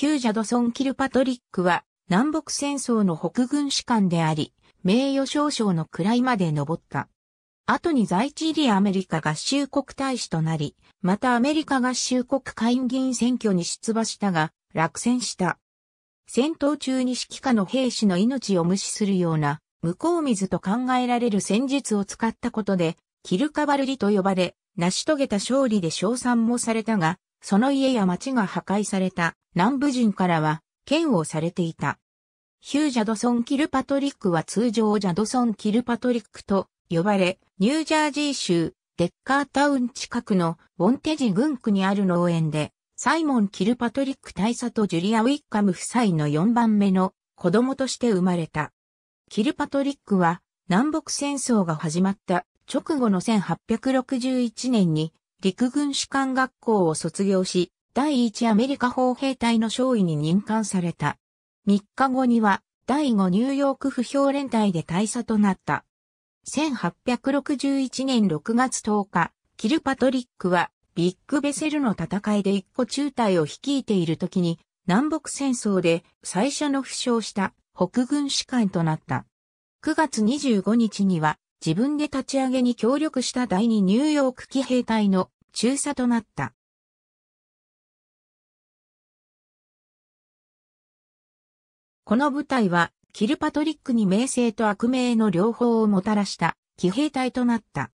ヒュージャドソン・キルパトリックは、南北戦争の北軍士官であり、名誉少将の位まで上った。後に在地入りアメリカ合衆国大使となり、またアメリカ合衆国会議員選挙に出馬したが、落選した。戦闘中に指揮下の兵士の命を無視するような、向こう水と考えられる戦術を使ったことで、キルカバルリと呼ばれ、成し遂げた勝利で称賛もされたが、その家や町が破壊された。南部人からは、嫌悪されていた。ヒュー・ジャドソン・キルパトリックは通常ジャドソン・キルパトリックと呼ばれ、ニュージャージー州デッカータウン近くのウォンテジ郡区にある農園で、サイモン・キルパトリック大佐とジュリア・ウィッカム夫妻の4番目の子供として生まれた。キルパトリックは南北戦争が始まった直後の1861年に陸軍士官学校を卒業し、第一アメリカ砲兵隊の勝尉に任官された。3日後には、第5ニューヨーク不評連隊で大佐となった。1861年6月10日、キルパトリックは、ビッグベセルの戦いで一個中隊を率いている時に、南北戦争で最初の負傷した北軍士官となった。9月25日には、自分で立ち上げに協力した第2ニューヨーク騎兵隊の中佐となった。この部隊は、キルパトリックに名声と悪名の両方をもたらした騎兵隊となった。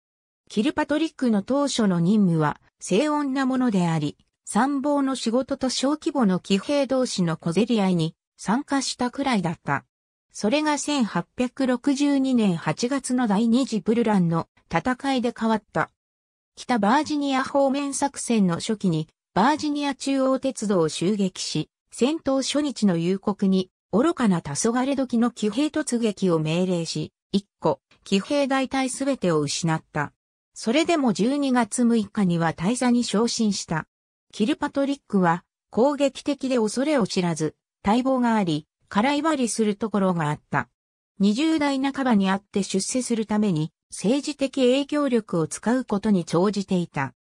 キルパトリックの当初の任務は、静穏なものであり、参謀の仕事と小規模の騎兵同士の小競り合いに参加したくらいだった。それが1862年8月の第二次ブルランの戦いで変わった。北バージニア方面作戦の初期にバージニア中央鉄道を襲撃し、戦闘初日の夕刻に愚かな黄昏時の騎兵突撃を命令し、一個、騎兵大隊すべてを失った。それでも12月6日には大座に昇進した。キルパトリックは攻撃的で恐れを知らず、待望があり、空いばりするところがあった。20代半ばにあって出世するために政治的影響力を使うことに長じていた。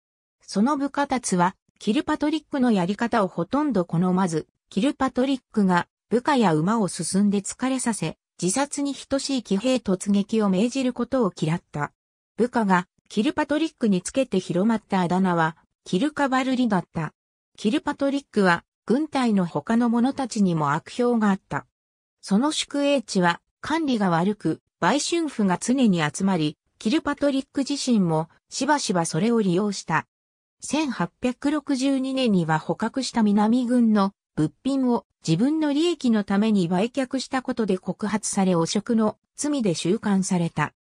その部下たちは、キルパトリックのやり方をほとんど好まず、キルパトリックが部下や馬を進んで疲れさせ、自殺に等しい騎兵突撃を命じることを嫌った。部下がキルパトリックにつけて広まったあだ名は、キルカバルリだった。キルパトリックは、軍隊の他の者たちにも悪評があった。その宿営地は、管理が悪く、売春婦が常に集まり、キルパトリック自身も、しばしばそれを利用した。1862年には捕獲した南軍の物品を自分の利益のために売却したことで告発され汚職の罪で収監された。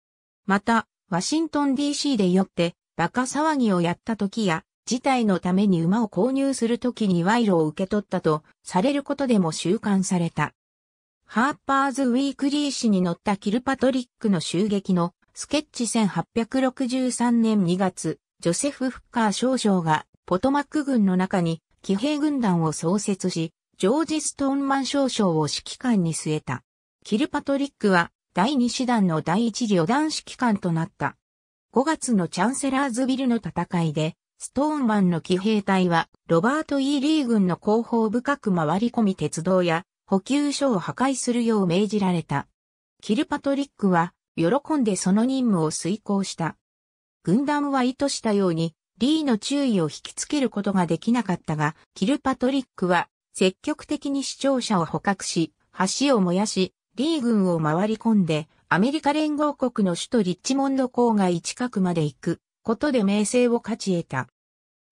また、ワシントン DC でよって馬鹿騒ぎをやった時や、事態のために馬を購入する時に賄賂を受け取ったとされることでも収監された。ハーパーズ・ウィークリー誌に載ったキルパトリックの襲撃のスケッチ1863年2月、ジョセフ・フッカー少将がポトマック軍の中に騎兵軍団を創設し、ジョージ・ストーンマン少将を指揮官に据えた。キルパトリックは第2師団の第1旅団指揮官となった。5月のチャンセラーズビルの戦いで、ストーンマンの騎兵隊は、ロバート・ E・ リー軍の後方深く回り込み鉄道や補給所を破壊するよう命じられた。キルパトリックは、喜んでその任務を遂行した。軍団は意図したように、リーの注意を引きつけることができなかったが、キルパトリックは積極的に視聴者を捕獲し、橋を燃やし、リー軍を回り込んで、アメリカ連合国の首都リッチモンド郊外近くまで行くことで名声を勝ち得た。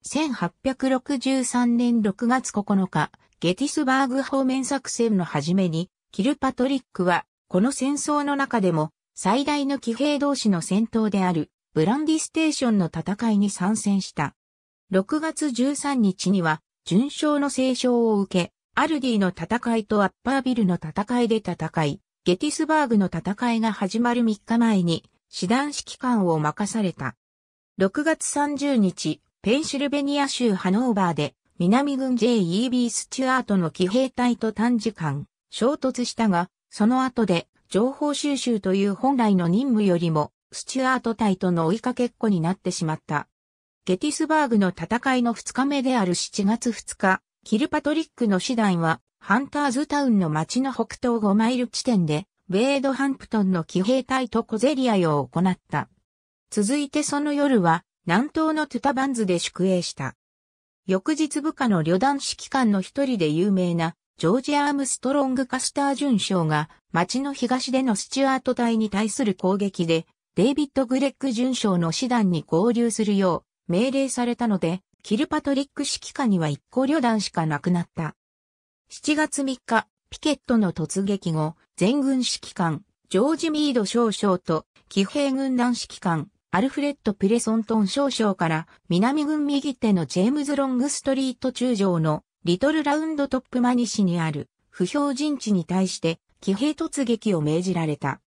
1863年6月9日、ゲティスバーグ方面作戦の始めに、キルパトリックは、この戦争の中でも、最大の騎兵同士の戦闘である、ブランディステーションの戦いに参戦した。6月13日には、順将の聖賞を受け、アルディの戦いとアッパービルの戦いで戦い、ゲティスバーグの戦いが始まる3日前に、師団指揮官を任された。6月30日、ペンシルベニア州ハノーバーで、南軍 J.E.B. スチュアートの騎兵隊と短時間、衝突したが、その後で、情報収集という本来の任務よりも、スチュアート隊との追いかけっこになってしまった。ゲティスバーグの戦いの2日目である7月2日、キルパトリックの師団は、ハンターズタウンの町の北東5マイル地点で、ウェードハンプトンの騎兵隊と小競り合いを行った。続いてその夜は、南東のトゥタバンズで宿営した。翌日部下の旅団指揮官の一人で有名な、ジョージ・アームストロング・カスター准将が、町の東でのスチュアート隊に対する攻撃で、デイビッド・グレッグ准将の師団に合流するよう、命令されたので、キルパトリック指揮下には一個旅団しかなくなった。7月3日、ピケットの突撃後、全軍指揮官、ジョージ・ミード少将と、騎兵軍団指揮官、アルフレッド・プレソントン少将から、南軍右手のジェームズ・ロングストリート中将の、リトルラウンドトップマニシにある、不評陣地に対して、騎兵突撃を命じられた。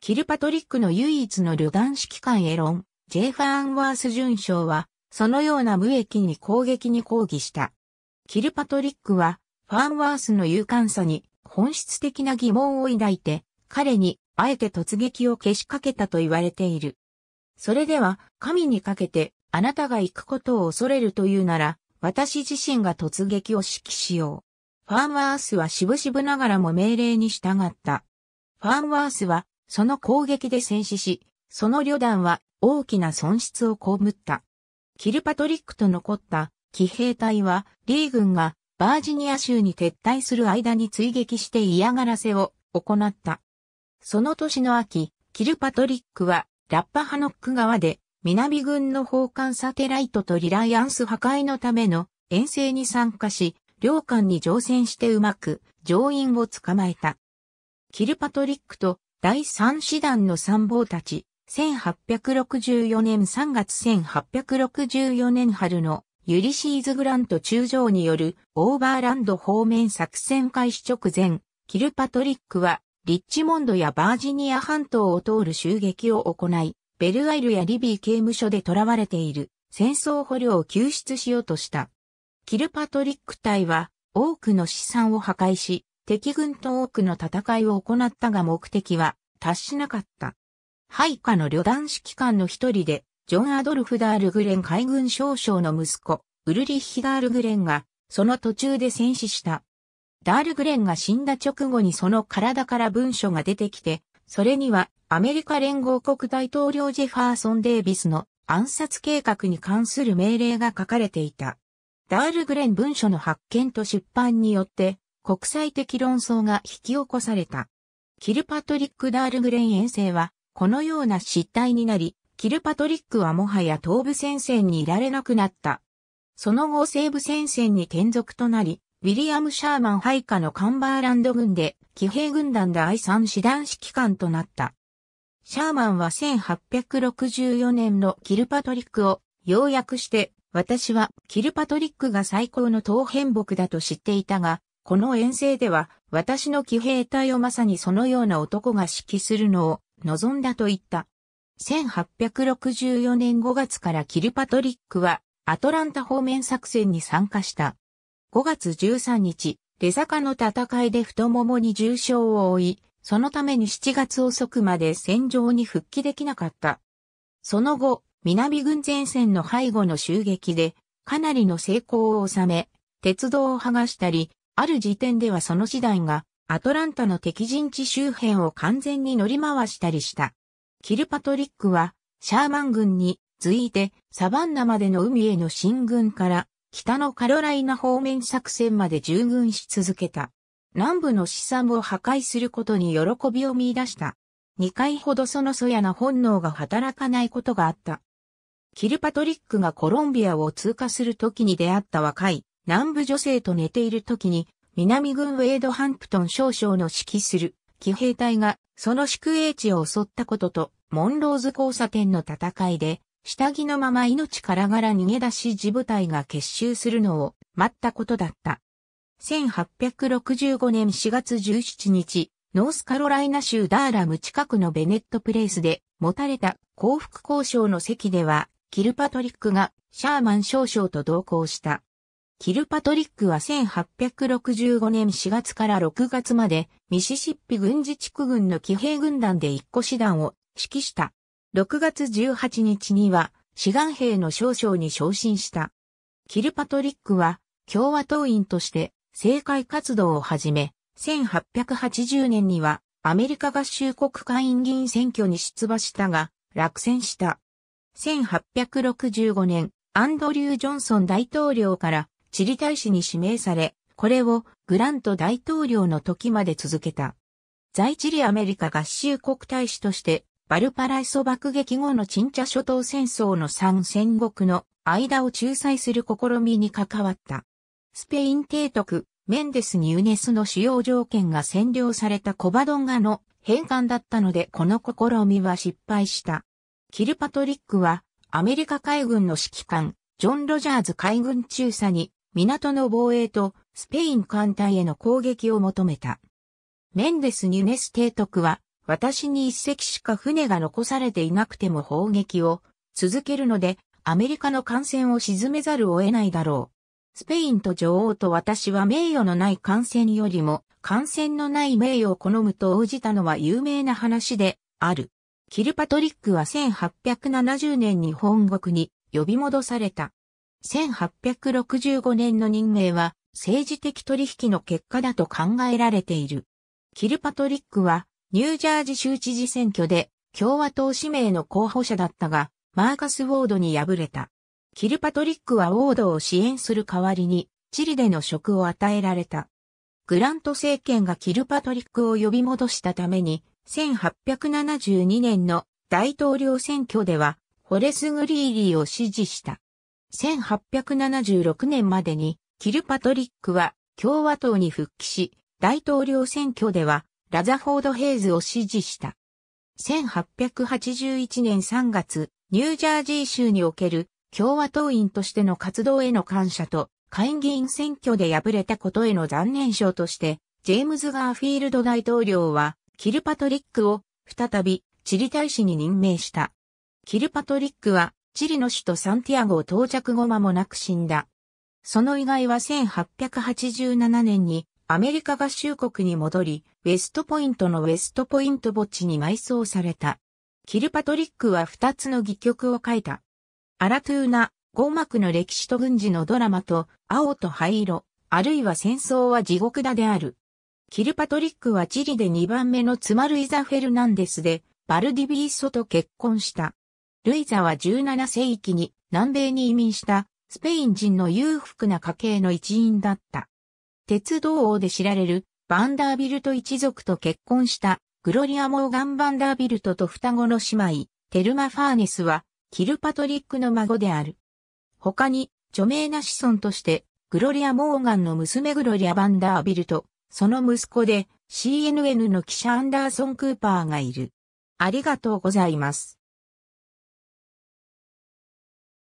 キルパトリックの唯一の旅団指揮官エロン、ジェファーンワース准将は、そのような無益に攻撃に抗議した。キルパトリックは、ファーンワースの勇敢さに本質的な疑問を抱いて、彼にあえて突撃をけしかけたと言われている。それでは、神にかけて、あなたが行くことを恐れるというなら、私自身が突撃を指揮しよう。ファーンワースは渋々ながらも命令に従った。ファーンワースは、その攻撃で戦死し、その旅団は大きな損失を被った。キルパトリックと残った騎兵隊は、リー軍がバージニア州に撤退する間に追撃して嫌がらせを行った。その年の秋、キルパトリックはラッパハノック側で南軍の砲艦サテライトとリライアンス破壊のための遠征に参加し、両艦に乗船してうまく乗員を捕まえた。キルパトリックと第三師団の参謀たち1864年3月1864年春のユリシーズ・グラント中将によるオーバーランド方面作戦開始直前、キルパトリックはリッチモンドやバージニア半島を通る襲撃を行い、ベルアイルやリビー刑務所で囚われている戦争捕虜を救出しようとした。キルパトリック隊は多くの資産を破壊し、敵軍と多くの戦いを行ったが目的は達しなかった。配下の旅団指揮官の一人で、ジョン・アドルフ・ダールグレン海軍少将の息子、ウルリッヒ・ダールグレンが、その途中で戦死した。ダールグレンが死んだ直後にその体から文書が出てきて、それにはアメリカ連合国大統領ジェファーソン・デイビスの暗殺計画に関する命令が書かれていた。ダールグレン文書の発見と出版によって国際的論争が引き起こされた。キルパトリック・ダールグレン遠征はこのような失態になり、キルパトリックはもはや東部戦線にいられなくなった。その後西部戦線に転属となり、ウィリアム・シャーマン配下のカンバーランド軍で、騎兵軍団第三師団指揮官となった。シャーマンは1864年のキルパトリックを要約して、私はキルパトリックが最高の東変木だと知っていたが、この遠征では私の騎兵隊をまさにそのような男が指揮するのを望んだと言った。1864年5月からキルパトリックはアトランタ方面作戦に参加した。5月13日、レザカの戦いで太ももに重傷を負い、そのために7月遅くまで戦場に復帰できなかった。その後、南軍前線の背後の襲撃で、かなりの成功を収め、鉄道を剥がしたり、ある時点ではその次第がアトランタの敵陣地周辺を完全に乗り回したりした。キルパトリックは、シャーマン軍に続いてサバンナまでの海への進軍から北のカロライナ方面作戦まで従軍し続けた。南部の資産を破壊することに喜びを見出した。二回ほどそのそやな本能が働かないことがあった。キルパトリックがコロンビアを通過する時に出会った若い南部女性と寝ている時に南軍ウェードハンプトン少将の指揮する騎兵隊がその宿営地を襲ったことと、モンローズ交差点の戦いで、下着のまま命からがら逃げ出し自部隊が結集するのを待ったことだった。1865年4月17日、ノースカロライナ州ダーラム近くのベネットプレイスで持たれた幸福交渉の席では、キルパトリックがシャーマン少将と同行した。キルパトリックは1865年4月から6月までミシシッピ軍事地区軍の騎兵軍団で一個師団を指揮した。6月18日には志願兵の少将に昇進した。キルパトリックは共和党員として政界活動を始め、1880年にはアメリカ合衆国会員議員選挙に出馬したが落選した。1865年、アンドリュー・ジョンソン大統領からチリ大使に指名され、これをグラント大統領の時まで続けた。在チリアメリカ合衆国大使として、バルパライソ爆撃後のチンチャ諸島戦争の3。戦国の間を仲裁する試みに関わった。スペイン提督、メンデスにユネスの使用条件が占領されたコバドンガの返還だったのでこの試みは失敗した。キルパトリックはアメリカ海軍の指揮官、ジョン・ロジャーズ海軍中佐に港の防衛とスペイン艦隊への攻撃を求めた。メンデス・ニュネス提督は、私に一隻しか船が残されていなくても砲撃を続けるので、アメリカの艦船を沈めざるを得ないだろう。スペインと女王と私は名誉のない艦船よりも、艦船のない名誉を好むと応じたのは有名な話である。キルパトリックは1870年に本国に呼び戻された。1865年の任命は政治的取引の結果だと考えられている。キルパトリックはニュージャージ州知事選挙で共和党指名の候補者だったが、マーカス・ウォードに敗れた。キルパトリックはウォードを支援する代わりに、チリでの職を与えられた。グラント政権がキルパトリックを呼び戻したために、1872年の大統領選挙では、ホレス・グリーリーを支持した。1876年までに、キルパトリックは共和党に復帰し、大統領選挙ではラザフォード・ヘイズを支持した。1881年3月、ニュージャージー州における共和党員としての活動への感謝と、会議員選挙で敗れたことへの残念賞として、ジェームズ・ガーフィールド大統領は、キルパトリックを再びチリ大使に任命した。キルパトリックはチリの首都サンティアゴを到着後間もなく死んだ。その意外は1887年にアメリカ合衆国に戻り、ウェストポイントのウェストポイント墓地に埋葬された。キルパトリックは2つの戯曲を書いた。アラトゥーナ、マ幕の歴史と軍事のドラマと、青と灰色、あるいは戦争は地獄だである。キルパトリックはチリで2番目の妻ルイザ・フェルナンデスで、バルディビーソと結婚した。ルイザは17世紀に南米に移民したスペイン人の裕福な家系の一員だった。鉄道王で知られるバンダービルト一族と結婚したグロリア・モーガン・バンダービルトと双子の姉妹、テルマ・ファーネスはキルパトリックの孫である。他に著名な子孫としてグロリア・モーガンの娘グロリア・バンダービルト、その息子で CNN の記者アンダーソン・クーパーがいる。ありがとうございます。